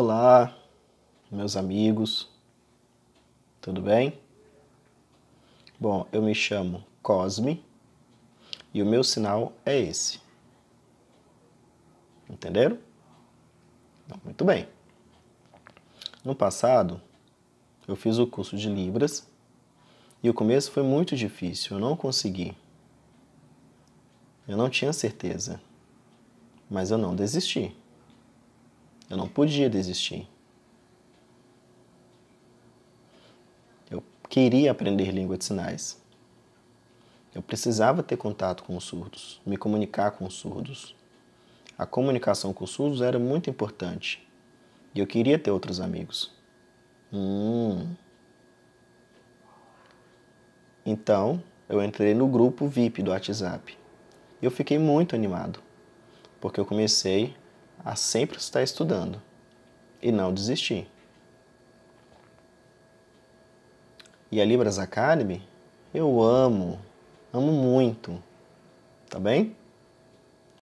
Olá, meus amigos, tudo bem? Bom, eu me chamo Cosme e o meu sinal é esse. Entenderam? Muito bem. No passado, eu fiz o curso de Libras e o começo foi muito difícil, eu não consegui. Eu não tinha certeza, mas eu não desisti. Eu não podia desistir. Eu queria aprender língua de sinais. Eu precisava ter contato com os surdos, me comunicar com os surdos. A comunicação com os surdos era muito importante. E eu queria ter outros amigos. Hum. Então, eu entrei no grupo VIP do WhatsApp. E eu fiquei muito animado, porque eu comecei a sempre estar estudando e não desistir. E a Libras Academy eu amo, amo muito, tá bem?